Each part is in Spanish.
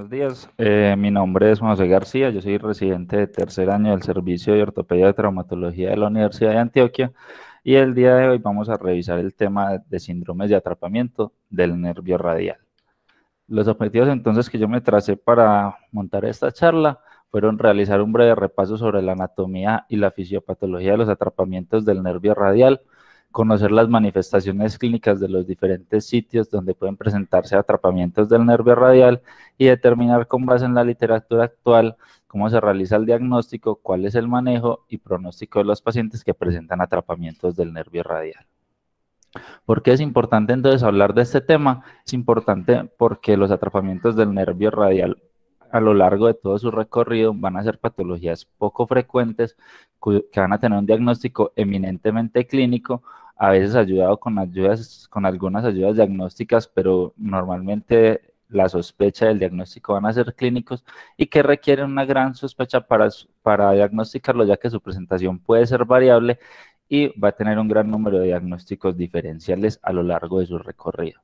buenos días. Eh, mi nombre es José García, yo soy residente de tercer año del Servicio de Ortopedia de Traumatología de la Universidad de Antioquia y el día de hoy vamos a revisar el tema de síndromes de atrapamiento del nervio radial. Los objetivos entonces que yo me tracé para montar esta charla fueron realizar un breve repaso sobre la anatomía y la fisiopatología de los atrapamientos del nervio radial, conocer las manifestaciones clínicas de los diferentes sitios donde pueden presentarse atrapamientos del nervio radial y determinar con base en la literatura actual cómo se realiza el diagnóstico, cuál es el manejo y pronóstico de los pacientes que presentan atrapamientos del nervio radial. ¿Por qué es importante entonces hablar de este tema? Es importante porque los atrapamientos del nervio radial a lo largo de todo su recorrido van a ser patologías poco frecuentes que van a tener un diagnóstico eminentemente clínico, a veces ayudado con ayudas, con algunas ayudas diagnósticas, pero normalmente la sospecha del diagnóstico van a ser clínicos y que requieren una gran sospecha para, diagnosticarlo, ya que su presentación puede ser variable y va a tener un gran número de diagnósticos diferenciales a lo largo de su recorrido.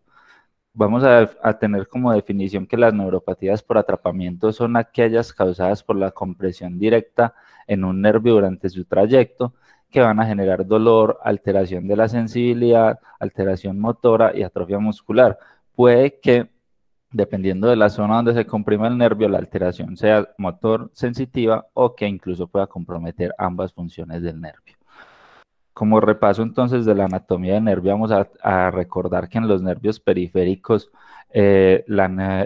Vamos a tener como definición que las neuropatías por atrapamiento son aquellas causadas por la compresión directa en un nervio durante su trayecto que van a generar dolor, alteración de la sensibilidad, alteración motora y atrofia muscular. Puede que, dependiendo de la zona donde se comprima el nervio, la alteración sea motor sensitiva o que incluso pueda comprometer ambas funciones del nervio. Como repaso entonces de la anatomía del nervio, vamos a, a recordar que en los nervios periféricos eh,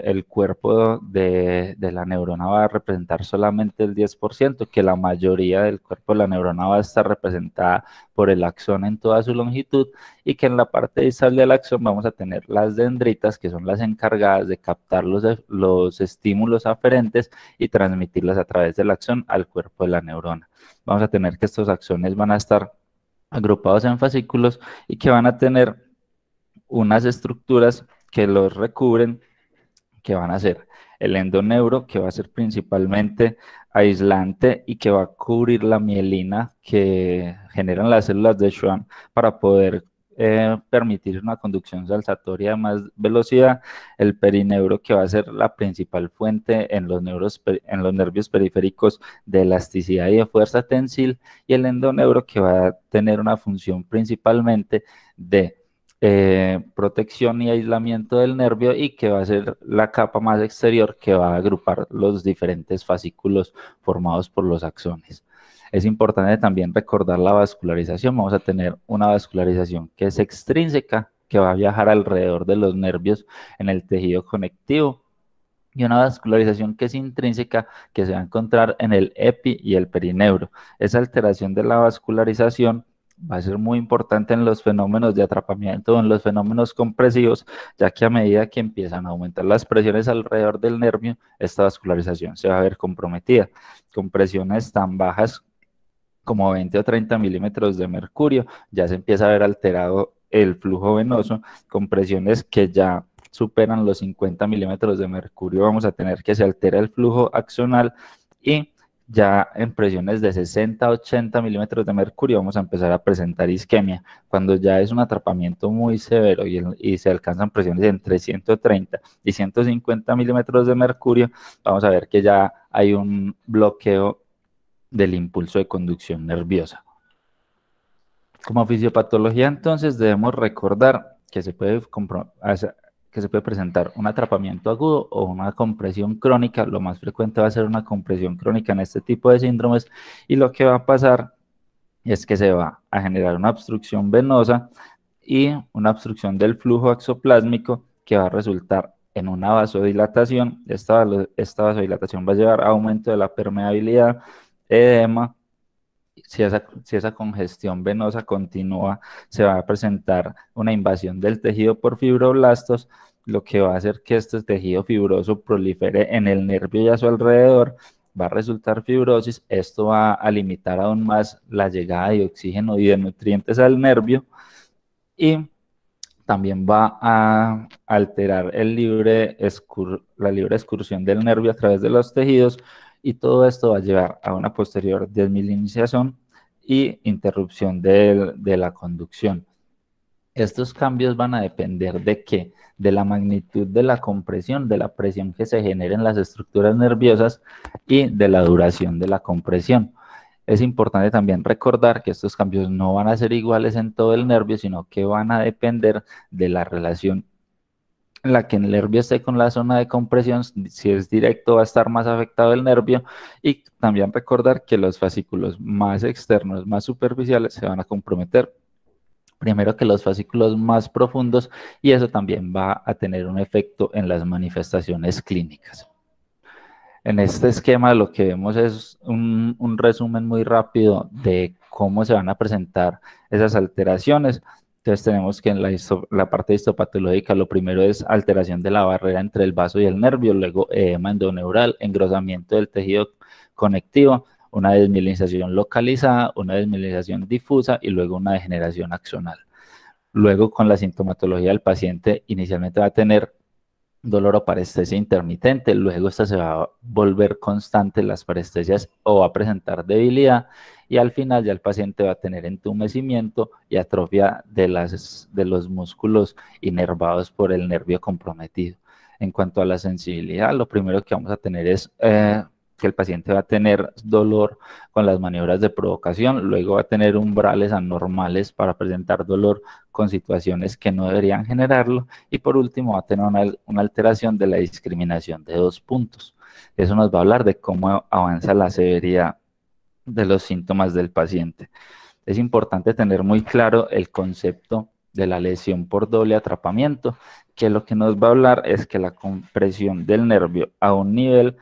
el cuerpo de, la neurona va a representar solamente el 10%, que la mayoría del cuerpo de la neurona va a estar representada por el axón en toda su longitud y que en la parte distal del axón vamos a tener las dendritas, que son las encargadas de captar los, e, los estímulos aferentes y transmitirlas a través del axón al cuerpo de la neurona. Vamos a tener que estos axones van a estar agrupados en fascículos y que van a tener unas estructuras que los recubren, que van a ser el endoneuro, que va a ser principalmente aislante y que va a cubrir la mielina que generan las células de Schwann para poder eh, permitir una conducción saltatoria a más velocidad, el perineuro, que va a ser la principal fuente en los, neuros, en los nervios periféricos de elasticidad y de fuerza tensil, y el endoneuro, que va a tener una función principalmente de eh, protección y aislamiento del nervio y que va a ser la capa más exterior que va a agrupar los diferentes fascículos formados por los axones. Es importante también recordar la vascularización. Vamos a tener una vascularización que es extrínseca, que va a viajar alrededor de los nervios en el tejido conectivo, y una vascularización que es intrínseca, que se va a encontrar en el epi y el perineuro. Esa alteración de la vascularización va a ser muy importante en los fenómenos de atrapamiento, en los fenómenos compresivos, ya que a medida que empiezan a aumentar las presiones alrededor del nervio, esta vascularización se va a ver comprometida. Con presiones tan bajas como 20 o 30 milímetros de mercurio, ya se empieza a ver alterado el flujo venoso con presiones que ya superan los 50 milímetros de mercurio, vamos a tener que se altera el flujo axonal y ya en presiones de 60 a 80 milímetros de mercurio vamos a empezar a presentar isquemia. Cuando ya es un atrapamiento muy severo y, y se alcanzan presiones entre 130 y 150 milímetros de mercurio, vamos a ver que ya hay un bloqueo del impulso de conducción nerviosa. Como fisiopatología entonces debemos recordar que se puede que se puede presentar un atrapamiento agudo o una compresión crónica. Lo más frecuente va a ser una compresión crónica en este tipo de síndromes y lo que va a pasar es que se va a generar una obstrucción venosa y una obstrucción del flujo axoplásmico que va a resultar en una vasodilatación. Esta, esta vasodilatación va a llevar a aumento de la permeabilidad, edema, si esa, congestión venosa continúa, se va a presentar una invasión del tejido por fibroblastos, lo que va a hacer que este tejido fibroso prolifere en el nervio y a su alrededor, va a resultar fibrosis, esto va a limitar aún más la llegada de oxígeno y de nutrientes al nervio y también va a alterar la libre excursión del nervio a través de los tejidos, y todo esto va a llevar a una posterior desmielinización y interrupción de, de la conducción. Estos cambios van a depender de qué? De la magnitud de la compresión, de la presión que se genera en las estructuras nerviosas y de la duración de la compresión. Es importante también recordar que estos cambios no van a ser iguales en todo el nervio, sino que van a depender de la relación en la que el nervio esté con la zona de compresión, si es directo va a estar más afectado el nervio y también recordar que los fascículos más externos, más superficiales se van a comprometer primero que los fascículos más profundos y eso también va a tener un efecto en las manifestaciones clínicas. En este esquema lo que vemos es un, resumen muy rápido de cómo se van a presentar esas alteraciones entonces tenemos que en la, la, parte histopatológica lo primero es alteración de la barrera entre el vaso y el nervio, luego edema endoneural, engrosamiento del tejido conectivo, una desmilización localizada, una desmilización difusa y luego una degeneración axonal. Luego con la sintomatología del paciente inicialmente va a tener dolor o parestesia intermitente, luego esta se va a volver constante las parestesias o va a presentar debilidad y al final ya el paciente va a tener entumecimiento y atrofia de, las, de los músculos inervados por el nervio comprometido. En cuanto a la sensibilidad, lo primero que vamos a tener es eh, que el paciente va a tener dolor con las maniobras de provocación, luego va a tener umbrales anormales para presentar dolor con situaciones que no deberían generarlo y por último va a tener una, alteración de la discriminación de dos puntos. Eso nos va a hablar de cómo avanza la severidad de los síntomas del paciente. Es importante tener muy claro el concepto de la lesión por doble atrapamiento, que lo que nos va a hablar es que la compresión del nervio a un nivel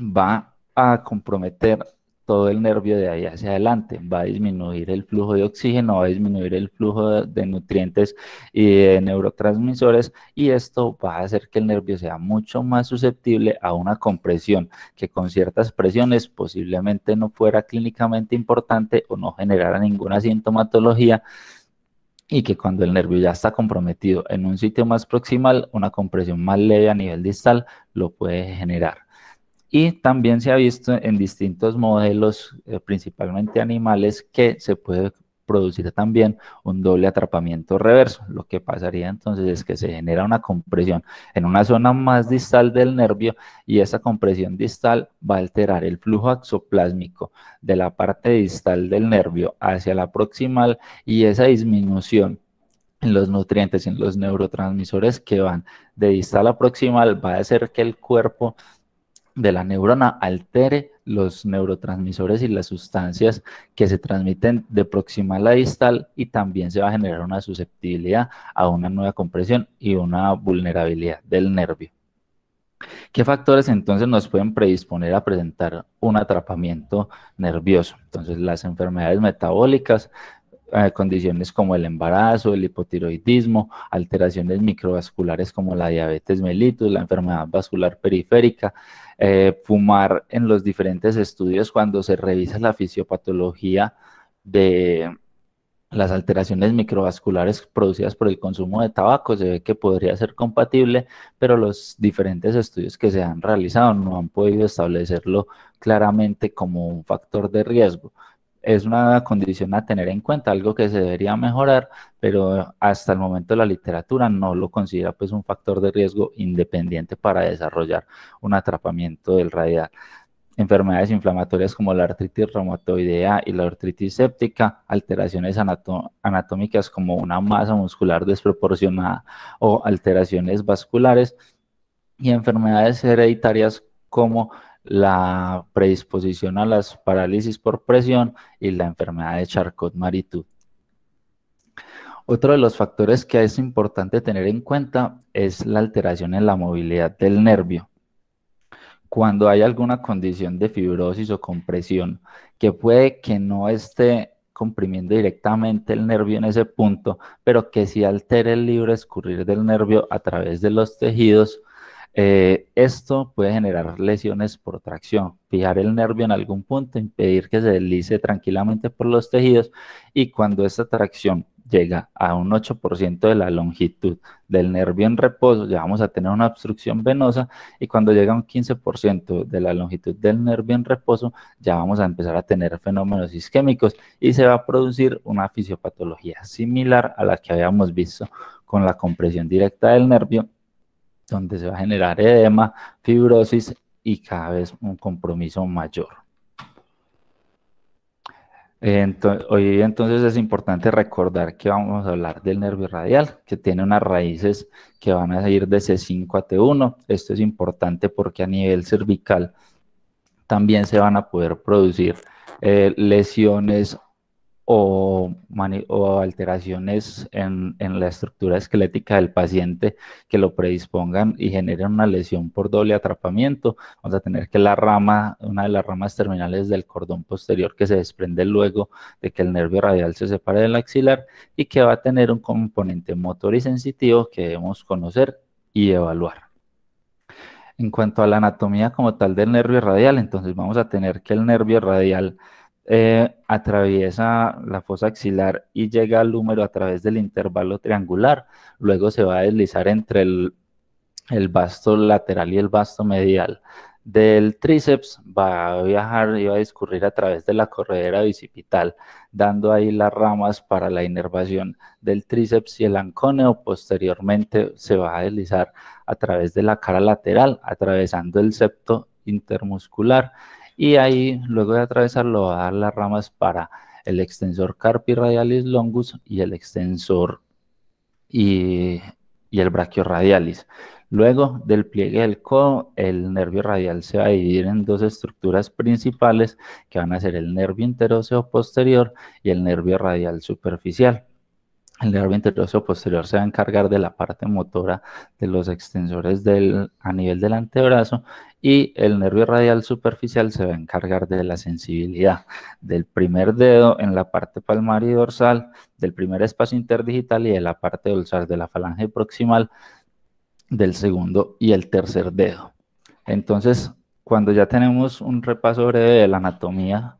va a comprometer todo el nervio de ahí hacia adelante, va a disminuir el flujo de oxígeno, va a disminuir el flujo de, nutrientes y de neurotransmisores y esto va a hacer que el nervio sea mucho más susceptible a una compresión que con ciertas presiones posiblemente no fuera clínicamente importante o no generara ninguna sintomatología y que cuando el nervio ya está comprometido en un sitio más proximal, una compresión más leve a nivel distal lo puede generar. Y también se ha visto en distintos modelos, eh, principalmente animales, que se puede producir también un doble atrapamiento reverso. Lo que pasaría entonces es que se genera una compresión en una zona más distal del nervio y esa compresión distal va a alterar el flujo axoplásmico de la parte distal del nervio hacia la proximal y esa disminución en los nutrientes y en los neurotransmisores que van de distal a proximal va a hacer que el cuerpo de la neurona altere los neurotransmisores y las sustancias que se transmiten de proximal a distal y también se va a generar una susceptibilidad a una nueva compresión y una vulnerabilidad del nervio. ¿Qué factores entonces nos pueden predisponer a presentar un atrapamiento nervioso? Entonces las enfermedades metabólicas eh, condiciones como el embarazo, el hipotiroidismo, alteraciones microvasculares como la diabetes mellitus, la enfermedad vascular periférica, eh, fumar en los diferentes estudios cuando se revisa la fisiopatología de las alteraciones microvasculares producidas por el consumo de tabaco se ve que podría ser compatible, pero los diferentes estudios que se han realizado no han podido establecerlo claramente como un factor de riesgo es una condición a tener en cuenta, algo que se debería mejorar, pero hasta el momento la literatura no lo considera pues un factor de riesgo independiente para desarrollar un atrapamiento del radial. Enfermedades inflamatorias como la artritis reumatoidea y la artritis séptica, alteraciones anatómicas como una masa muscular desproporcionada o alteraciones vasculares y enfermedades hereditarias como la predisposición a las parálisis por presión y la enfermedad de Charcot-Marie-Tooth. Otro de los factores que es importante tener en cuenta es la alteración en la movilidad del nervio. Cuando hay alguna condición de fibrosis o compresión que puede que no esté comprimiendo directamente el nervio en ese punto, pero que sí altere el libre escurrir del nervio a través de los tejidos, eh, esto puede generar lesiones por tracción, fijar el nervio en algún punto, impedir que se deslice tranquilamente por los tejidos y cuando esta tracción llega a un 8% de la longitud del nervio en reposo, ya vamos a tener una obstrucción venosa y cuando llega a un 15% de la longitud del nervio en reposo, ya vamos a empezar a tener fenómenos isquémicos y se va a producir una fisiopatología similar a la que habíamos visto con la compresión directa del nervio donde se va a generar edema, fibrosis y cada vez un compromiso mayor. hoy entonces es importante recordar que vamos a hablar del nervio radial, que tiene unas raíces que van a ir de C5 a T1. Esto es importante porque a nivel cervical también se van a poder producir eh, lesiones o, alteraciones en, en, la estructura esquelética del paciente que lo predispongan y generen una lesión por doble atrapamiento. Vamos a tener que la rama, una de las ramas terminales del cordón posterior que se desprende luego de que el nervio radial se separe del axilar y que va a tener un componente motor y sensitivo que debemos conocer y evaluar. En cuanto a la anatomía como tal del nervio radial, entonces vamos a tener que el nervio radial eh, atraviesa la fosa axilar y llega al húmero a través del intervalo triangular. Luego se va a deslizar entre el, el vasto lateral y el vasto medial del tríceps va a viajar y va a discurrir a través de la corredera bicipital, dando ahí las ramas para la inervación del tríceps y el anconeo. Posteriormente se va a deslizar a través de la cara lateral, atravesando el septo intermuscular y ahí luego de atravesarlo va a dar las ramas para el extensor carpi radialis longus y el extensor y, y el brachioradialis. Luego del pliegue del codo, el nervio radial se va a dividir en dos estructuras principales que van a ser el nervio interóseo posterior y el nervio radial superficial el nervio interosseo posterior se va a encargar de la parte motora de los extensores del, a nivel del antebrazo y el nervio radial superficial se va a encargar de la sensibilidad del primer dedo en la parte palmar y dorsal, del primer espacio interdigital y de la parte dorsal de la falange proximal del segundo y el tercer dedo. Entonces, cuando ya tenemos un repaso breve de la anatomía,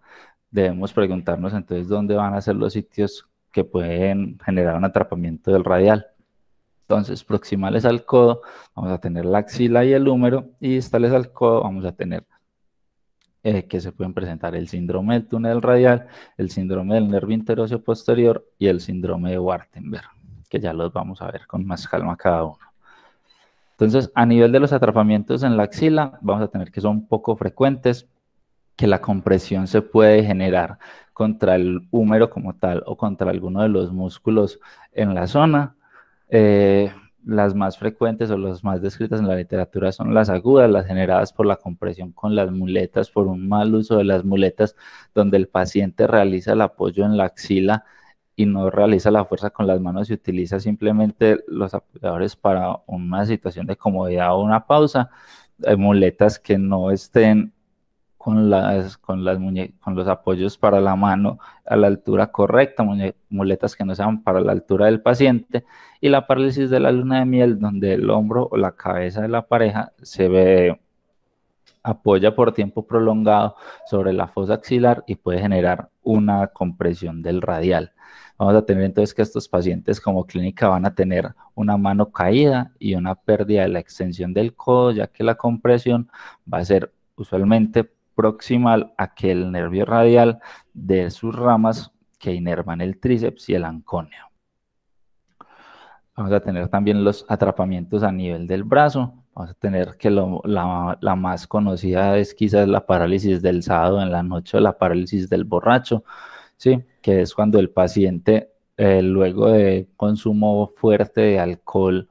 debemos preguntarnos entonces dónde van a ser los sitios que pueden generar un atrapamiento del radial. Entonces, proximales al codo, vamos a tener la axila y el húmero, y distales al codo, vamos a tener eh, que se pueden presentar el síndrome del túnel radial, el síndrome del nervio interóseo posterior y el síndrome de Wartenberg, que ya los vamos a ver con más calma cada uno. Entonces, a nivel de los atrapamientos en la axila, vamos a tener que son poco frecuentes, que la compresión se puede generar contra el húmero como tal o contra alguno de los músculos en la zona. Eh, las más frecuentes o las más descritas en la literatura son las agudas, las generadas por la compresión con las muletas, por un mal uso de las muletas, donde el paciente realiza el apoyo en la axila y no realiza la fuerza con las manos y utiliza simplemente los apoyadores para una situación de comodidad o una pausa. Hay muletas que no estén con, las, con, los apoyos para la mano a la altura correcta, muletas que no sean para la altura del paciente, y la parálisis de la luna de miel, donde el hombro o la cabeza de la pareja se ve apoya por tiempo prolongado sobre la fosa axilar y puede generar una compresión del radial. Vamos a tener entonces que estos pacientes como clínica van a tener una mano caída y una pérdida de la extensión del codo, ya que la compresión va a ser usualmente proximal, a aquel nervio radial de sus ramas que inervan el tríceps y el anconio. Vamos a tener también los atrapamientos a nivel del brazo. Vamos a tener que la, más conocida es quizás la parálisis del sábado en la noche la parálisis del borracho, ¿sí? que es cuando el paciente eh, luego de consumo fuerte de alcohol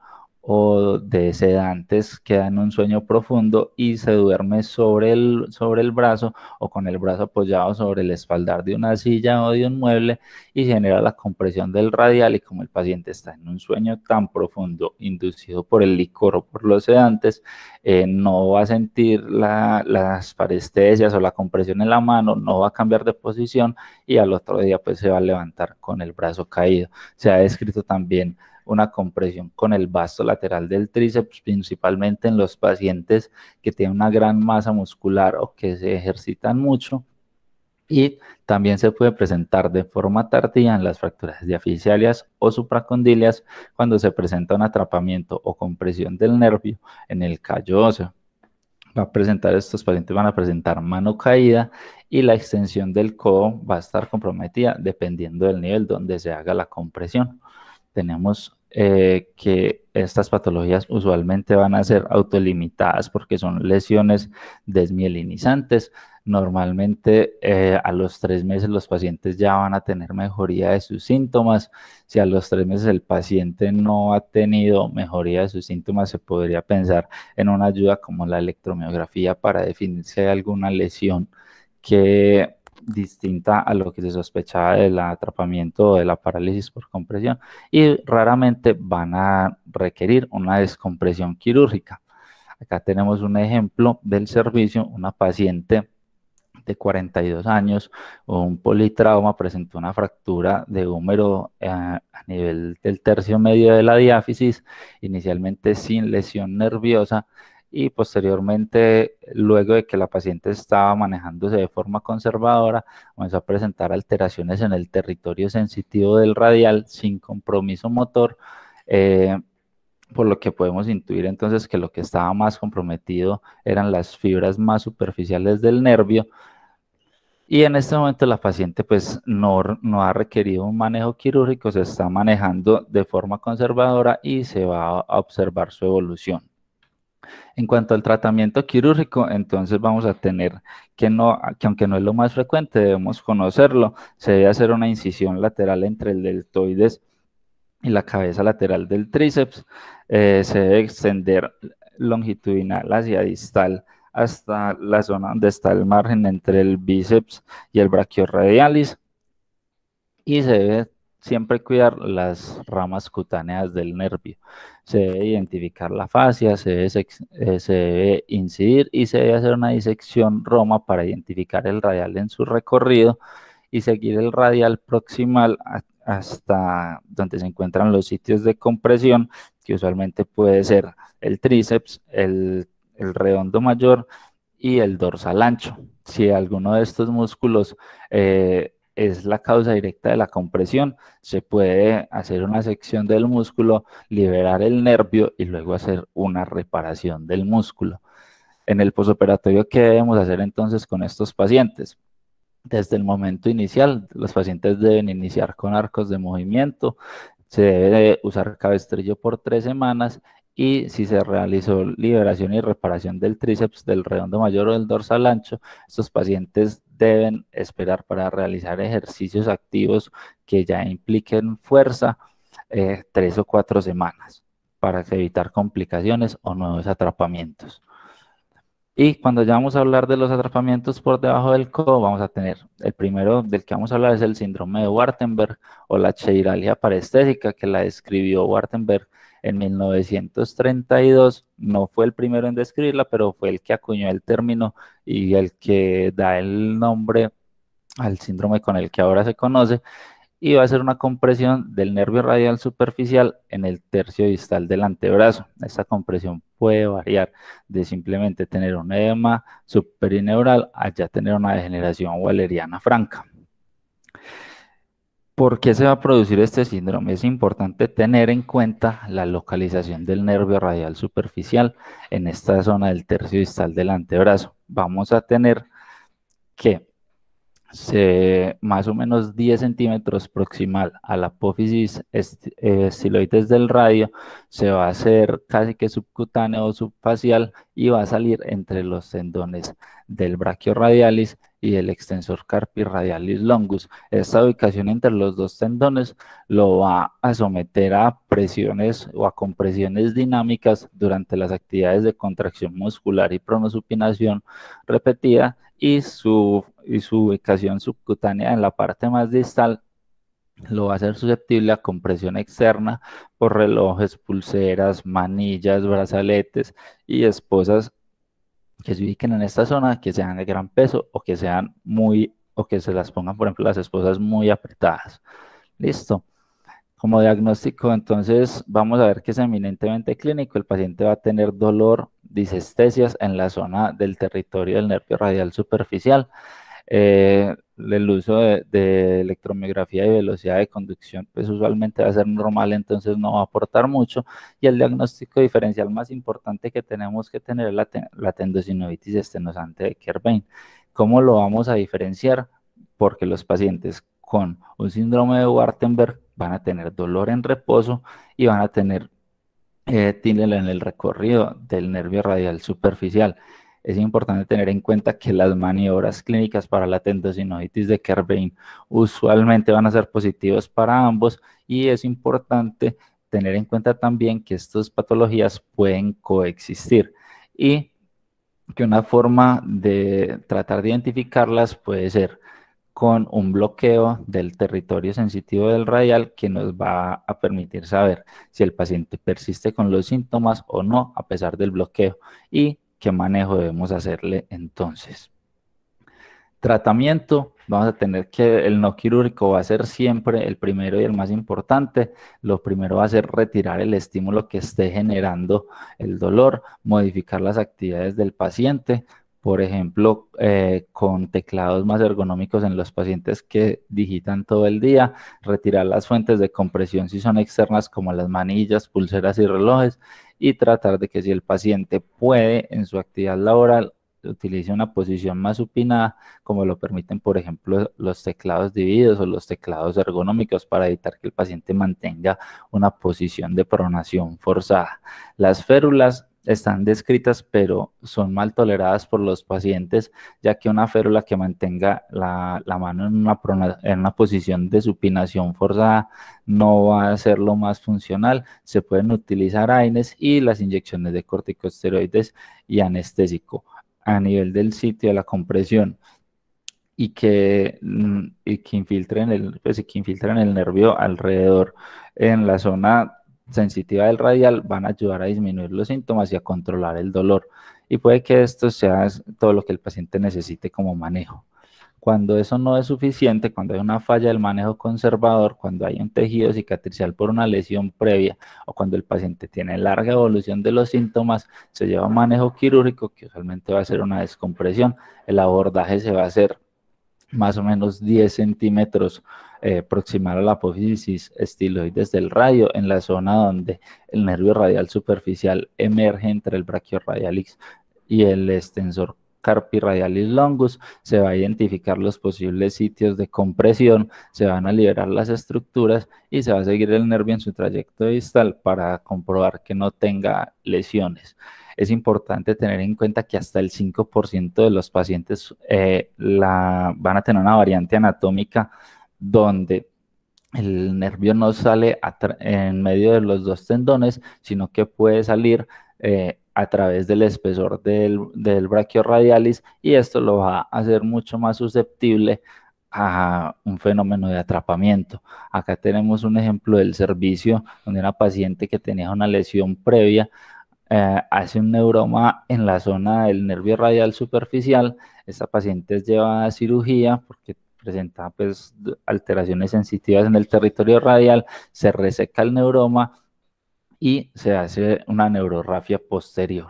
o de sedantes queda en un sueño profundo y se duerme sobre el, sobre el brazo o con el brazo apoyado sobre el espaldar de una silla o de un mueble y genera la compresión del radial y como el paciente está en un sueño tan profundo inducido por el licor o por los sedantes, eh, no va a sentir las parestesias o la compresión en la mano, no va a cambiar de posición y al otro día pues se va a levantar con el brazo caído. Se ha descrito también una compresión con el vasto lateral del tríceps, principalmente en los pacientes que tienen una gran masa muscular o que se ejercitan mucho. Y también se puede presentar de forma tardía en las fracturas diafisiales o supracondilias cuando se presenta un atrapamiento o compresión del nervio en el callo óseo va a presentar, estos pacientes van a presentar mano caída y la extensión del codo va a estar comprometida dependiendo del nivel donde se haga la compresión. Tenemos eh, que estas patologías usualmente van a ser autolimitadas porque son lesiones desmielinizantes. Normalmente eh, a los tres meses los pacientes ya van a tener mejoría de sus síntomas. Si a los tres meses el paciente no ha tenido mejoría de sus síntomas, se podría pensar en una ayuda como la electromiografía para definirse alguna lesión que distinta a lo que se sospechaba del atrapamiento o de la parálisis por compresión y raramente van a requerir una descompresión quirúrgica. Acá tenemos un ejemplo del servicio, una paciente de 42 años, un politrauma, presentó una fractura de húmero eh, a nivel del tercio medio de la diáfisis, inicialmente sin lesión nerviosa, y posteriormente, luego de que la paciente estaba manejándose de forma conservadora, comenzó a presentar alteraciones en el territorio sensitivo del radial sin compromiso motor, eh, por lo que podemos intuir entonces que lo que estaba más comprometido eran las fibras más superficiales del nervio. Y en este momento la paciente pues no ha requerido un manejo quirúrgico, se está manejando de forma conservadora y se va a observar su evolución. En cuanto al tratamiento quirúrgico, entonces vamos a tener que, no, que aunque no es lo más frecuente, debemos conocerlo, se debe hacer una incisión lateral entre el deltoides y la cabeza lateral del tríceps, eh, se debe extender longitudinal hacia distal hasta la zona donde está el margen entre el bíceps y el brachioradialis y se debe siempre cuidar las ramas cutáneas del nervio. Se debe identificar la fascia, eh, se debe, incidir y se debe hacer una disección roma para identificar el radial en su recorrido y seguir el radial proximal hasta donde se encuentran los sitios de compresión, que usualmente puede ser el tríceps, el, redondo mayor y el dorsal ancho. Si alguno de estos músculos eh, es la causa directa de la compresión. Se puede hacer una sección del músculo, liberar el nervio y luego hacer una reparación del músculo. En el posoperatorio, ¿qué debemos hacer entonces con estos pacientes? Desde el momento inicial, los pacientes deben iniciar con arcos de movimiento, se debe usar cabestrillo por tres semanas y si se realizó liberación y reparación del tríceps, del redondo mayor o del dorsal ancho, estos pacientes deben esperar para realizar ejercicios activos que ya impliquen fuerza eh, tres o cuatro semanas para evitar complicaciones o nuevos atrapamientos. Y cuando ya vamos a hablar de los atrapamientos por debajo del codo, vamos a tener el primero del que vamos a hablar es el síndrome de Wartenberg o la cheiralgia parestésica que la describió Wartenberg en 1932, no fue el primero en describirla, pero fue el que acuñó el término y el que da el nombre al síndrome con el que ahora se conoce, y va a ser una compresión del nervio radial superficial en el tercio distal del antebrazo. Esta compresión puede variar de simplemente tener un edema superineural a ya tener una degeneración waleriana franca. ¿Por qué se va a producir este síndrome? Es importante tener en cuenta la localización del nervio radial superficial en esta zona del tercio distal del antebrazo. Vamos a tener que eh, más o menos 10 centímetros proximal a la apófisis estiloides eh, del radio, se va a hacer casi que subcutáneo o subfacial y va a salir entre los tendones del brachioradialis y el extensor carpi radialis longus. Esta ubicación entre los dos tendones lo va a someter a presiones o a compresiones dinámicas durante las actividades de contracción muscular y pronosupinación repetida y su, su ubicación subcutánea en la parte más distal lo va a hacer susceptible a compresión externa por relojes, pulseras, manillas, brazaletes y esposas que se ubiquen en esta zona, que sean de gran peso o que sean muy, o que se las pongan, por ejemplo, las esposas muy apretadas. Listo. Como diagnóstico, entonces vamos a ver que es eminentemente clínico. El paciente va a tener dolor disestesias en la zona del territorio del nervio radial superficial. Eh, el uso de, de, electromiografía y velocidad de conducción, pues usualmente va a ser normal, entonces no va a aportar mucho. Y el diagnóstico diferencial más importante que tenemos que tener es la, ten estenosante de Kerbein. ¿Cómo lo vamos a diferenciar? Porque los pacientes con un síndrome de Wartenberg van a tener dolor en reposo y van a tener eh, tienen en el recorrido del nervio radial superficial. Es importante tener en cuenta que las maniobras clínicas para la tendocinoitis de Kerbein usualmente van a ser positivas para ambos y es importante tener en cuenta también que estas patologías pueden coexistir y que una forma de tratar de identificarlas puede ser con un bloqueo del territorio sensitivo del radial que nos va a permitir saber si el paciente persiste con los síntomas o no a pesar del bloqueo y qué manejo debemos hacerle entonces. Tratamiento, vamos a tener que el no quirúrgico va a ser siempre el primero y el más importante. Lo primero va a ser retirar el estímulo que esté generando el dolor, modificar las actividades del paciente, por ejemplo, eh, con teclados más ergonómicos en los pacientes que digitan todo el día, retirar las fuentes de compresión si son externas como las manillas, pulseras y relojes y tratar de que si el paciente puede en su actividad laboral utilice una posición más supinada como lo permiten por ejemplo los teclados divididos o los teclados ergonómicos para evitar que el paciente mantenga una posición de pronación forzada. Las férulas están descritas, pero son mal toleradas por los pacientes, ya que una férula que mantenga la, mano en una, en una, posición de supinación forzada no va a ser lo más funcional. Se pueden utilizar AINES y las inyecciones de corticosteroides y anestésico a nivel del sitio de la compresión. Y que, mm, y que infiltren el, pues, que infiltren el nervio alrededor en la zona sensitiva del radial van a ayudar a disminuir los síntomas y a controlar el dolor. Y puede que esto sea todo lo que el paciente necesite como manejo. Cuando eso no es suficiente, cuando hay una falla del manejo conservador, cuando hay un tejido cicatricial por una lesión previa o cuando el paciente tiene larga evolución de los síntomas, se lleva a manejo quirúrgico que usualmente va a ser una descompresión. El abordaje se va a hacer más o menos 10 centímetros eh, proximal a la apófisis estiloides del radio, en la zona donde el nervio radial superficial emerge entre el brachioradialis y el extensor carpi radialis longus, se va a identificar los posibles sitios de compresión, se van a liberar las estructuras y se va a seguir el nervio en su trayecto distal para comprobar que no tenga lesiones es importante tener en cuenta que hasta el 5% de los pacientes eh, la, van a tener una variante anatómica donde el nervio no sale en medio de los dos tendones, sino que puede salir eh, a través del espesor del, del brachioradialis y esto lo va a hacer mucho más susceptible a un fenómeno de atrapamiento. Acá tenemos un ejemplo del servicio donde una paciente que tenía una lesión previa eh, hace un neuroma en la zona del nervio radial superficial. Esta paciente es llevada a cirugía porque presenta pues, alteraciones sensitivas en el territorio radial, se reseca el neuroma y se hace una neurorrafia posterior.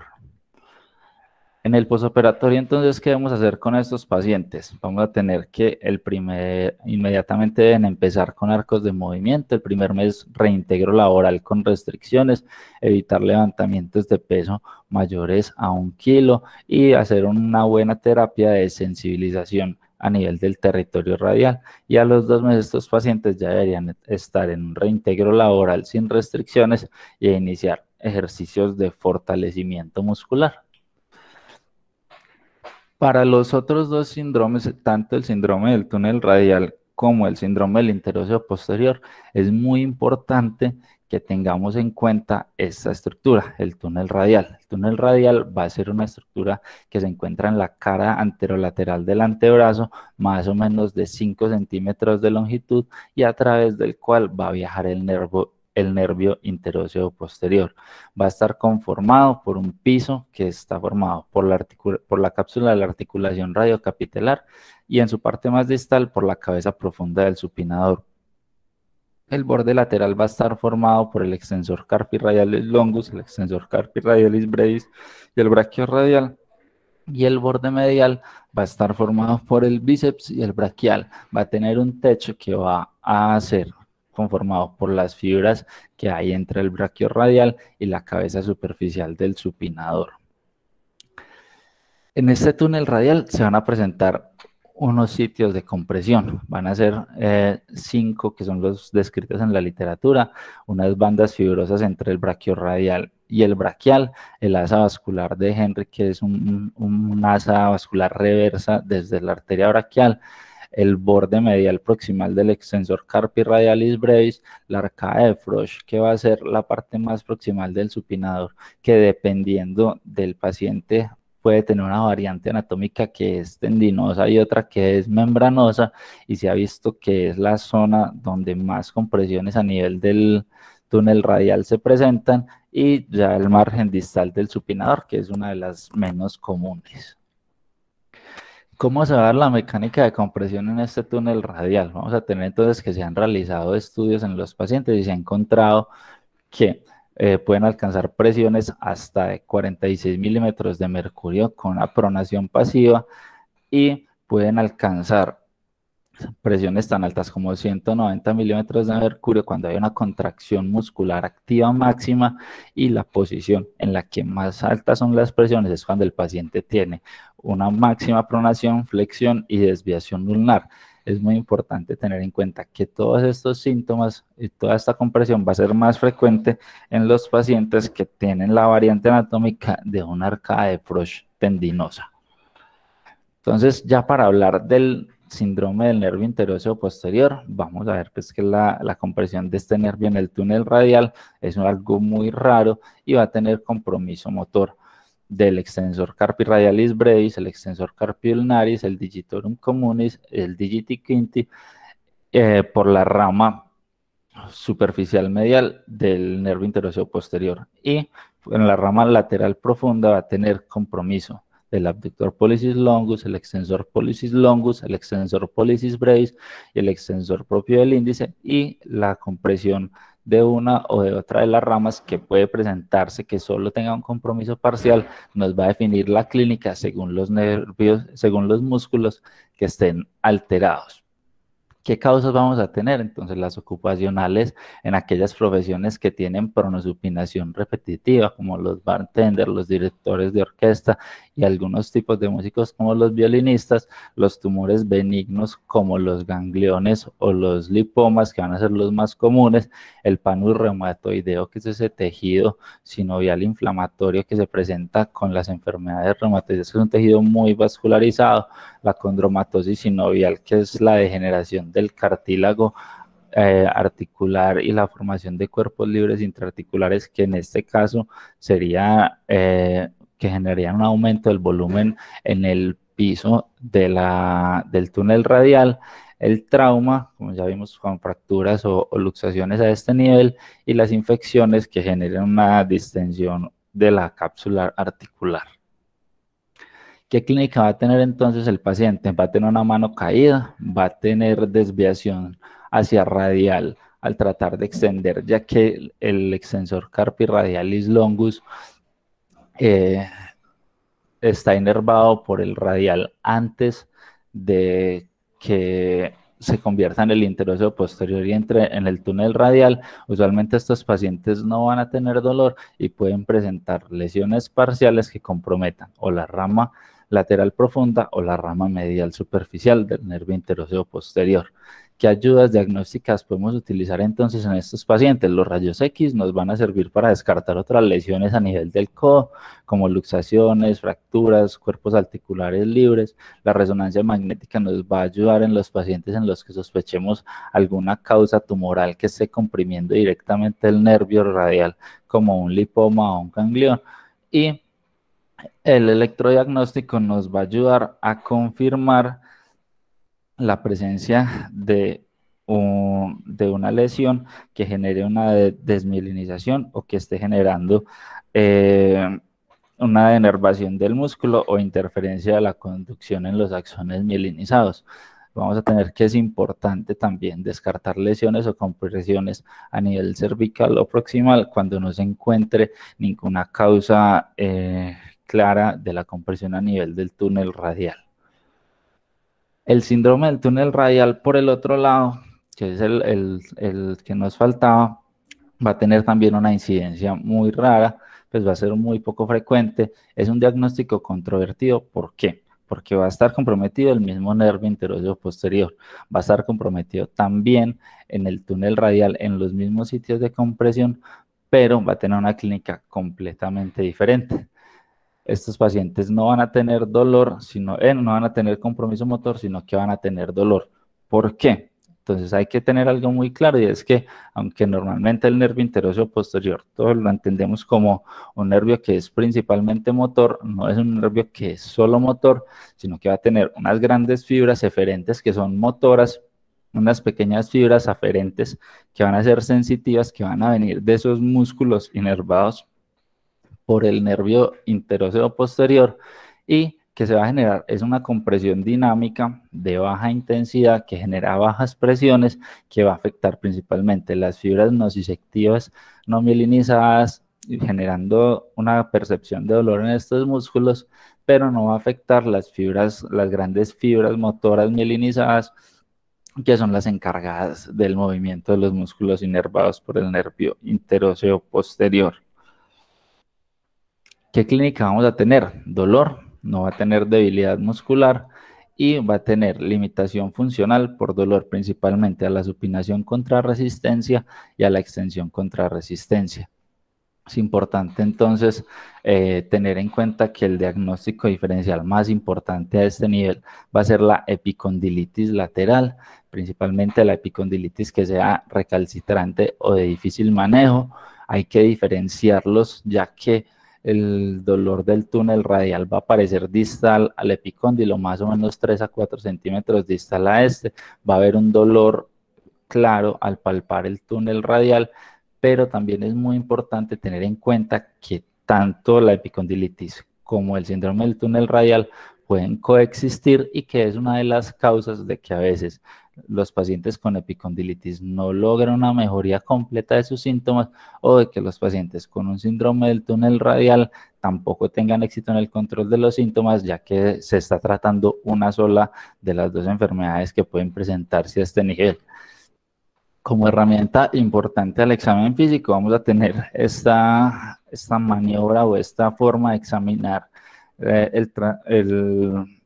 En el posoperatorio, entonces, ¿qué debemos hacer con estos pacientes? Vamos a tener que el primer, inmediatamente deben empezar con arcos de movimiento, el primer mes reintegro laboral con restricciones, evitar levantamientos de peso mayores a un kilo y hacer una buena terapia de sensibilización a nivel del territorio radial. Y a los dos meses estos pacientes ya deberían estar en un reintegro laboral sin restricciones e iniciar ejercicios de fortalecimiento muscular. Para los otros dos síndromes, tanto el síndrome del túnel radial como el síndrome del interóseo posterior, es muy importante que tengamos en cuenta esta estructura, el túnel radial. El túnel radial va a ser una estructura que se encuentra en la cara anterolateral del antebrazo, más o menos de 5 centímetros de longitud, y a través del cual va a viajar el nervio el nervio interóseo posterior. Va a estar conformado por un piso que está formado por la, cápsula de la articulación radiocapitelar y en su parte más distal por la cabeza profunda del supinador. El borde lateral va a estar formado por el extensor carpi radialis longus, el extensor carpi radialis brevis y el brachioradial radial y el borde medial va a estar formado por el bíceps y el brachial, Va a tener un techo que va a hacer conformado por las fibras que hay entre el braquio radial y la cabeza superficial del supinador. En este túnel radial se van a presentar unos sitios de compresión. Van a ser eh, cinco que son los descritos en la literatura, unas bandas fibrosas entre el bráquio-radial y el braquial, el asa vascular de Henry, que es un, asa vascular reversa desde la arteria braquial, el borde medial proximal del extensor carpi radialis brevis, la arcada de Frosch, que va a ser la parte más proximal del supinador, que dependiendo del paciente puede tener una variante anatómica que es tendinosa y otra que es membranosa y se ha visto que es la zona donde más compresiones a nivel del túnel radial se presentan y ya el margen distal del supinador que es una de las menos comunes. ¿Cómo se va a dar la mecánica de compresión en este túnel radial? Vamos a tener entonces que se han realizado estudios en los pacientes y se ha encontrado que eh, pueden alcanzar presiones hasta de 46 milímetros de mercurio con una pronación pasiva y pueden alcanzar presiones tan altas como 190 milímetros de mercurio cuando hay una contracción muscular activa máxima y la posición en la que más altas son las presiones es cuando el paciente tiene una máxima pronación, flexión y desviación lunar. Es muy importante tener en cuenta que todos estos síntomas y toda esta compresión va a ser más frecuente en los pacientes que tienen la variante anatómica de una arcada de Frosch tendinosa. Entonces, ya para hablar del síndrome del nervio interóseo posterior, vamos a ver pues, que es que la, compresión de este nervio en el túnel radial es algo muy raro y va a tener compromiso motor del extensor carpi radialis brevis, el extensor carpi ulnaris, el digitorum communis, el digiti quinti, eh, por la rama superficial medial del nervio interóseo posterior y en la rama lateral profunda va a tener compromiso el abductor pollicis longus, el extensor pollicis longus, el extensor pollicis brace el extensor propio del índice y la compresión de una o de otra de las ramas que puede presentarse que solo tenga un compromiso parcial nos va a definir la clínica según los nervios, según los músculos que estén alterados. ¿Qué causas vamos a tener? Entonces, las ocupacionales en aquellas profesiones que tienen pronosupinación repetitiva, como los bartenders, los directores de orquesta y algunos tipos de músicos como los violinistas, los tumores benignos como los gangliones o los lipomas, que van a ser los más comunes, el panurreumatoideo, que es ese tejido sinovial inflamatorio que se presenta con las enfermedades reumatoides, que es un tejido muy vascularizado, la condromatosis sinovial, que es la degeneración del cartílago eh, articular y la formación de cuerpos libres intraarticulares, que en este caso sería eh, que generarían un aumento del volumen en el piso de la, del túnel radial, el trauma, como ya vimos, con fracturas o, luxaciones a este nivel, y las infecciones que generan una distensión de la cápsula articular. ¿Qué clínica va a tener entonces el paciente? Va a tener una mano caída, va a tener desviación hacia radial al tratar de extender, ya que el, el extensor carpi radialis longus eh, está inervado por el radial antes de que se convierta en el interóseo posterior y entre en el túnel radial, usualmente estos pacientes no van a tener dolor y pueden presentar lesiones parciales que comprometan o la rama lateral profunda o la rama medial superficial del nervio interóseo posterior. ¿Qué ayudas diagnósticas podemos utilizar entonces en estos pacientes? Los rayos X nos van a servir para descartar otras lesiones a nivel del codo, como luxaciones, fracturas, cuerpos articulares libres. La resonancia magnética nos va a ayudar en los pacientes en los que sospechemos alguna causa tumoral que esté comprimiendo directamente el nervio radial, como un lipoma o un ganglión. Y el electrodiagnóstico nos va a ayudar a confirmar la presencia de, de una lesión que genere una desmielinización o que esté generando eh, una denervación del músculo o interferencia de la conducción en los axones mielinizados. Vamos a tener que es importante también descartar lesiones o compresiones a nivel cervical o proximal cuando no se encuentre ninguna causa eh, clara de la compresión a nivel del túnel radial. El síndrome del túnel radial, por el otro lado, que es el, que nos faltaba, va a tener también una incidencia muy rara, pues va a ser muy poco frecuente. Es un diagnóstico controvertido, ¿por qué? porque va a estar comprometido el mismo nervio interóseo posterior, va a estar comprometido también en el túnel radial, en los mismos sitios de compresión, pero va a tener una clínica completamente diferente estos pacientes no van a tener dolor, sino, eh, no van a tener compromiso motor, sino que van a tener dolor. ¿Por qué? Entonces hay que tener algo muy claro y es que aunque normalmente el nervio interocio posterior todo lo entendemos como un nervio que es principalmente motor, no es un nervio que es solo motor, sino que va a tener unas grandes fibras eferentes que son motoras, unas pequeñas fibras aferentes que van a ser sensitivas, que van a venir de esos músculos inervados por el nervio interóseo posterior y que se va a generar es una compresión dinámica de baja intensidad que genera bajas presiones que va a afectar principalmente las fibras nociceptivas no mielinizadas, generando una percepción de dolor en estos músculos, pero no va a afectar las fibras, las grandes fibras motoras mielinizadas, que son las encargadas del movimiento de los músculos inervados por el nervio interóseo posterior. ¿Qué clínica vamos a tener? Dolor, no va a tener debilidad muscular y va a tener limitación funcional por dolor principalmente a la supinación contra resistencia y a la extensión contra resistencia. Es importante entonces eh, tener en cuenta que el diagnóstico diferencial más importante a este nivel va a ser la epicondilitis lateral, principalmente la epicondilitis que sea recalcitrante o de difícil manejo. Hay que diferenciarlos ya que el dolor del túnel radial va a aparecer distal al epicóndilo, más o menos 3 a 4 centímetros distal a este. Va a haber un dolor claro al palpar el túnel radial, pero también es muy importante tener en cuenta que tanto la epicondilitis como el síndrome del túnel radial pueden coexistir y que es una de las causas de que a veces los pacientes con epicondilitis no logran una mejoría completa de sus síntomas o de que los pacientes con un síndrome del túnel radial tampoco tengan éxito en el control de los síntomas, ya que se está tratando una sola de las dos enfermedades que pueden presentarse a este nivel. Como herramienta importante al examen físico, vamos a tener esta, esta maniobra o esta forma de examinar eh, el, el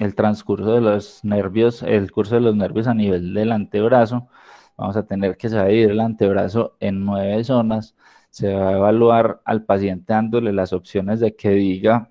el transcurso de los nervios, el curso de los nervios a nivel del antebrazo. Vamos a tener que dividir el antebrazo en nueve zonas. Se va a evaluar al paciente dándole las opciones de que diga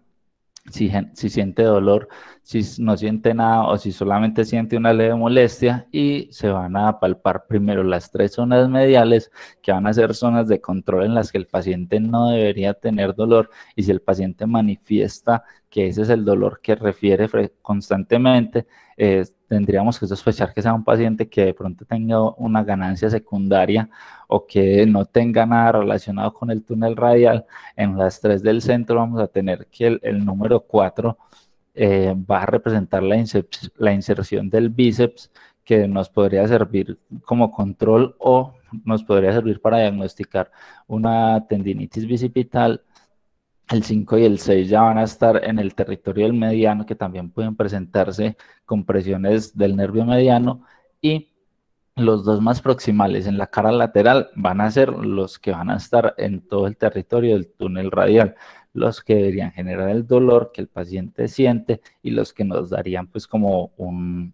si, si siente dolor, si no siente nada o si solamente siente una leve molestia y se van a palpar primero las tres zonas mediales que van a ser zonas de control en las que el paciente no debería tener dolor y si el paciente manifiesta que ese es el dolor que refiere constantemente, eh, tendríamos que sospechar que sea un paciente que de pronto tenga una ganancia secundaria o que no tenga nada relacionado con el túnel radial. En las tres del centro vamos a tener que el, número 4 eh, va a representar la, la inserción del bíceps que nos podría servir como control o nos podría servir para diagnosticar una tendinitis bicipital. El 5 y el 6 ya van a estar en el territorio del mediano, que también pueden presentarse compresiones del nervio mediano. Y los dos más proximales en la cara lateral van a ser los que van a estar en todo el territorio del túnel radial los que deberían generar el dolor que el paciente siente y los que nos darían pues como un,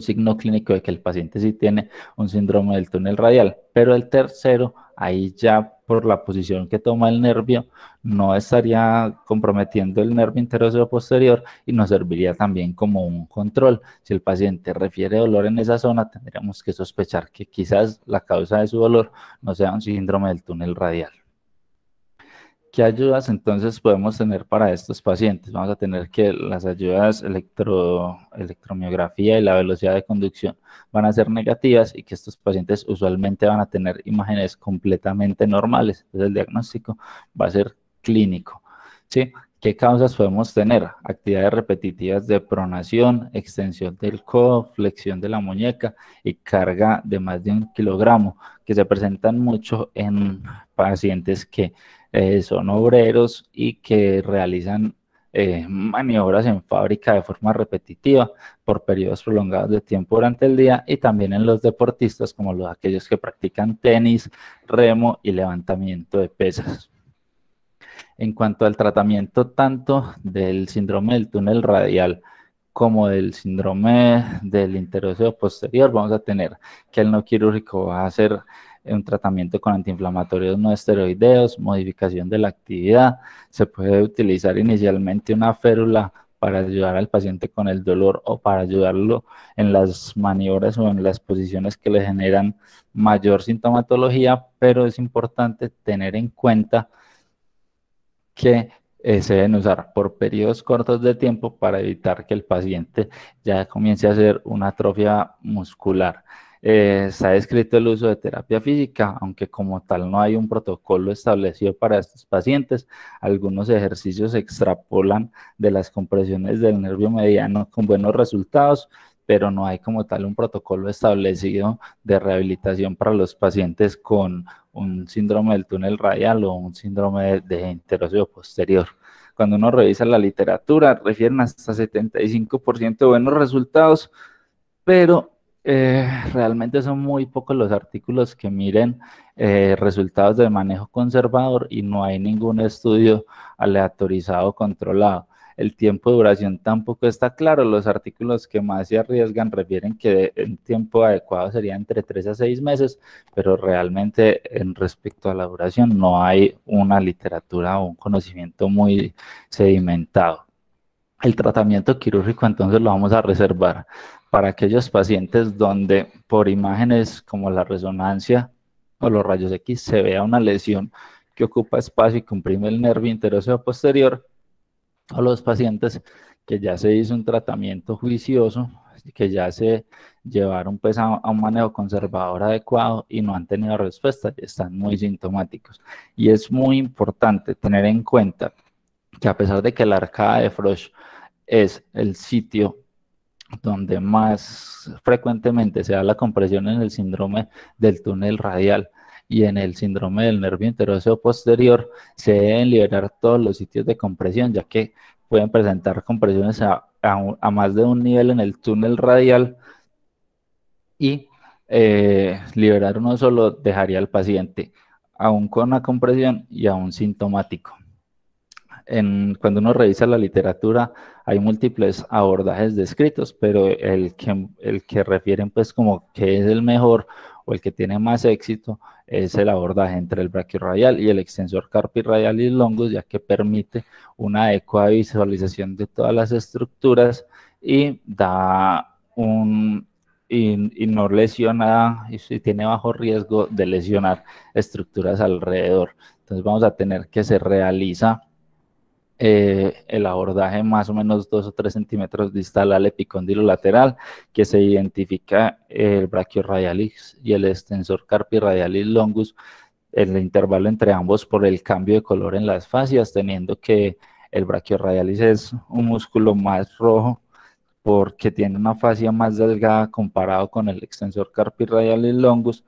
signo clínico de que el paciente sí tiene un síndrome del túnel radial. Pero el tercero, ahí ya por la posición que toma el nervio, no estaría comprometiendo el nervio interóseo posterior y nos serviría también como un control. Si el paciente refiere dolor en esa zona, tendríamos que sospechar que quizás la causa de su dolor no sea un síndrome del túnel radial. ¿Qué ayudas entonces podemos tener para estos pacientes? Vamos a tener que las ayudas electro, electromiografía y la velocidad de conducción van a ser negativas y que estos pacientes usualmente van a tener imágenes completamente normales. Entonces el diagnóstico va a ser clínico. ¿sí? ¿Qué causas podemos tener? Actividades repetitivas de pronación, extensión del codo, flexión de la muñeca y carga de más de un kilogramo, que se presentan mucho en pacientes que eh, son obreros y que realizan eh, maniobras en fábrica de forma repetitiva por periodos prolongados de tiempo durante el día y también en los deportistas como los, aquellos que practican tenis, remo y levantamiento de pesas. En cuanto al tratamiento tanto del síndrome del túnel radial como del síndrome del interóseo posterior, vamos a tener que el no quirúrgico va a ser un tratamiento con antiinflamatorios no esteroideos, modificación de la actividad. Se puede utilizar inicialmente una férula para ayudar al paciente con el dolor o para ayudarlo en las maniobras o en las posiciones que le generan mayor sintomatología, pero es importante tener en cuenta que eh, se deben usar por periodos cortos de tiempo para evitar que el paciente ya comience a hacer una atrofia muscular. Eh, se ha descrito el uso de terapia física, aunque como tal no hay un protocolo establecido para estos pacientes. Algunos ejercicios extrapolan de las compresiones del nervio mediano con buenos resultados, pero no hay como tal un protocolo establecido de rehabilitación para los pacientes con un síndrome del túnel radial o un síndrome de enterosio posterior cuando uno revisa la literatura, refieren hasta 75% de buenos resultados, pero eh, realmente son muy pocos los artículos que miren eh, resultados de manejo conservador y no hay ningún estudio aleatorizado controlado. El tiempo de duración tampoco está claro. Los artículos que más se arriesgan refieren que el tiempo adecuado sería entre 3 a 6 meses, pero realmente en respecto a la duración no hay una literatura o un conocimiento muy sedimentado. El tratamiento quirúrgico entonces lo vamos a reservar para aquellos pacientes donde por imágenes como la resonancia o los rayos X se vea una lesión que ocupa espacio y comprime el nervio interóseo posterior, o los pacientes que ya se hizo un tratamiento juicioso, que ya se llevaron pues, a, a, un manejo conservador adecuado y no han tenido respuesta, están muy sintomáticos. Y es muy importante tener en cuenta que a pesar de que la arcada de Frosch es el sitio donde más frecuentemente se da la compresión en el síndrome del túnel radial y en el síndrome del nervio interóseo posterior se deben liberar todos los sitios de compresión, ya que pueden presentar compresiones a, más de un nivel en el túnel radial y eh, liberar uno solo dejaría al paciente aún con la compresión y aún sintomático cuando uno revisa la literatura, hay múltiples abordajes descritos, pero el que, refieren pues como que es el mejor o el que tiene más éxito es el abordaje entre el brachioradial y el extensor carpirradial y longus, ya que permite una adecuada visualización de todas las estructuras y da un y, no lesiona y tiene bajo riesgo de lesionar estructuras alrededor. Entonces vamos a tener que se realiza eh, el abordaje más o menos 2 o 3 centímetros distal al epicóndilo lateral, que se identifica el brachioradialis y el extensor carpiradialis longus, el intervalo entre ambos por el cambio de color en las fascias, teniendo que el brachioradialis es un músculo más rojo porque tiene una fascia más delgada comparado con el extensor carpiradialis longus,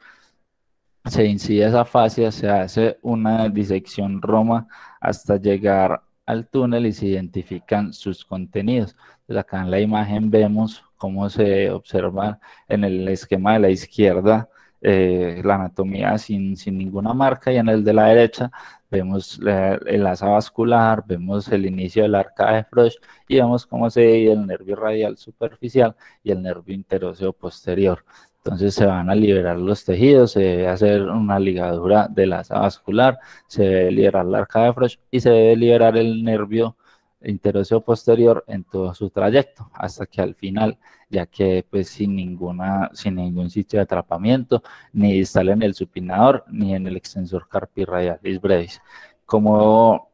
se incide esa fascia, se hace una disección roma hasta llegar al túnel y se identifican sus contenidos. acá en la imagen vemos cómo se observa en el esquema de la izquierda eh, la anatomía sin, sin, ninguna marca y en el de la derecha vemos el asa vascular, vemos el inicio del arca de Frosch y vemos cómo se divide el nervio radial superficial y el nervio interóseo posterior. Entonces se van a liberar los tejidos, se debe hacer una ligadura de la asa vascular, se debe liberar la arca de Frosch y se debe liberar el nervio interóseo posterior en todo su trayecto hasta que al final ya quede pues sin ninguna sin ningún sitio de atrapamiento ni sale en el supinador ni en el extensor radialis brevis como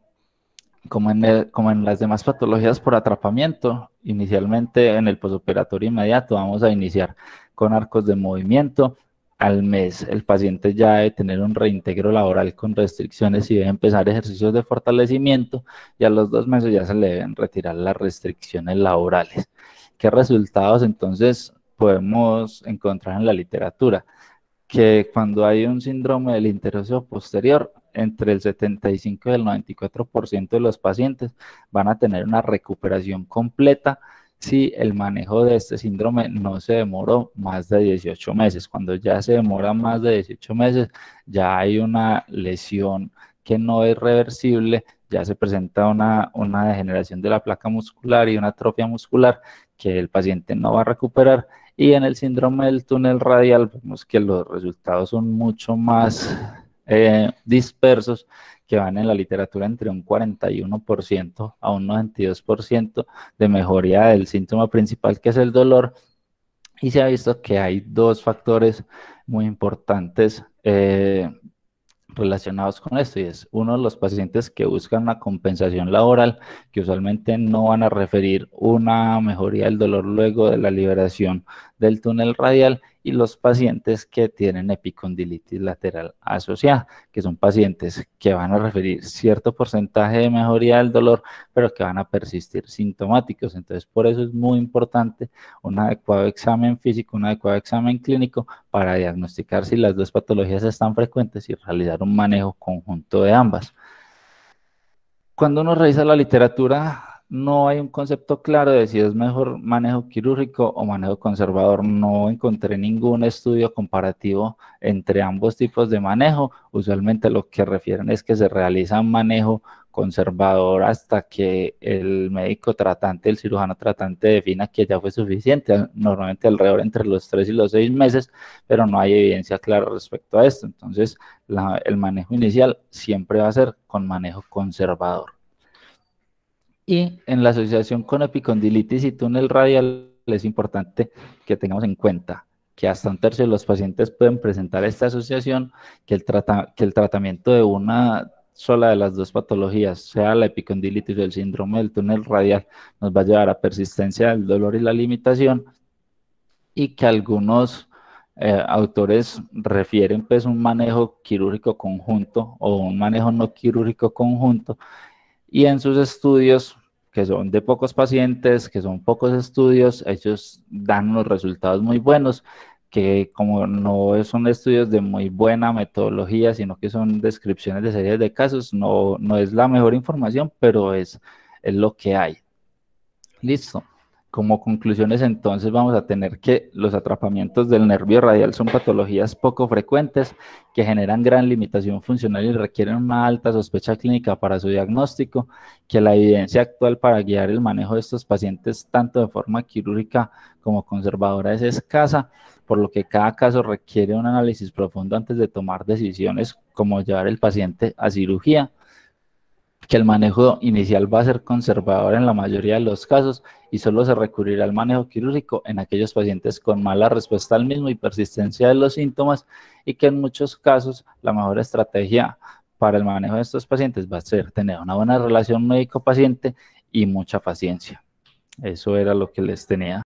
como como en las demás patologías por atrapamiento, inicialmente en el posoperatorio inmediato vamos a iniciar con arcos de movimiento. Al mes el paciente ya debe tener un reintegro laboral con restricciones y debe empezar ejercicios de fortalecimiento y a los dos meses ya se le deben retirar las restricciones laborales. ¿Qué resultados entonces podemos encontrar en la literatura? Que cuando hay un síndrome del interosio posterior, entre el 75 y el 94% de los pacientes van a tener una recuperación completa si el manejo de este síndrome no se demoró más de 18 meses. Cuando ya se demora más de 18 meses, ya hay una lesión que no es reversible, ya se presenta una, una degeneración de la placa muscular y una atrofia muscular que el paciente no va a recuperar. Y en el síndrome del túnel radial vemos que los resultados son mucho más eh, dispersos que van en la literatura entre un 41% a un 92% de mejoría del síntoma principal que es el dolor. Y se ha visto que hay dos factores muy importantes eh, relacionados con esto y es uno de los pacientes que buscan una compensación laboral que usualmente no van a referir una mejoría del dolor luego de la liberación del túnel radial y los pacientes que tienen epicondilitis lateral asociada, que son pacientes que van a referir cierto porcentaje de mejoría del dolor, pero que van a persistir sintomáticos. Entonces, por eso es muy importante un adecuado examen físico, un adecuado examen clínico para diagnosticar si las dos patologías están frecuentes y realizar un manejo conjunto de ambas. Cuando uno revisa la literatura no hay un concepto claro de si es mejor manejo quirúrgico o manejo conservador. No encontré ningún estudio comparativo entre ambos tipos de manejo. Usualmente lo que refieren es que se realiza un manejo conservador hasta que el médico tratante, el cirujano tratante defina que ya fue suficiente, normalmente alrededor entre los tres y los seis meses, pero no hay evidencia clara respecto a esto. Entonces, el manejo inicial siempre va a ser con manejo conservador y en la asociación con epicondilitis y túnel radial es importante que tengamos en cuenta que hasta un tercio de los pacientes pueden presentar esta asociación, que el, que el tratamiento de una sola de las dos patologías, sea la epicondilitis o el síndrome del túnel radial, nos va a llevar a persistencia del dolor y la limitación, y que algunos eh, autores refieren pues un manejo quirúrgico conjunto o un manejo no quirúrgico conjunto, y en sus estudios que son de pocos pacientes, que son pocos estudios, ellos dan unos resultados muy buenos, que como no son estudios de muy buena metodología, sino que son descripciones de series de casos, no, no es la mejor información, pero es, es lo que hay. Listo. Como conclusiones, entonces vamos a tener que los atrapamientos del nervio radial son patologías poco frecuentes que generan gran limitación funcional y requieren una alta sospecha clínica para su diagnóstico, que la evidencia actual para guiar el manejo de estos pacientes tanto de forma quirúrgica como conservadora es escasa, por lo que cada caso requiere un análisis profundo antes de tomar decisiones como llevar el paciente a cirugía que el manejo inicial va a ser conservador en la mayoría de los casos y solo se recurrirá al manejo quirúrgico en aquellos pacientes con mala respuesta al mismo y persistencia de los síntomas y que en muchos casos la mejor estrategia para el manejo de estos pacientes va a ser tener una buena relación médico-paciente y mucha paciencia. Eso era lo que les tenía.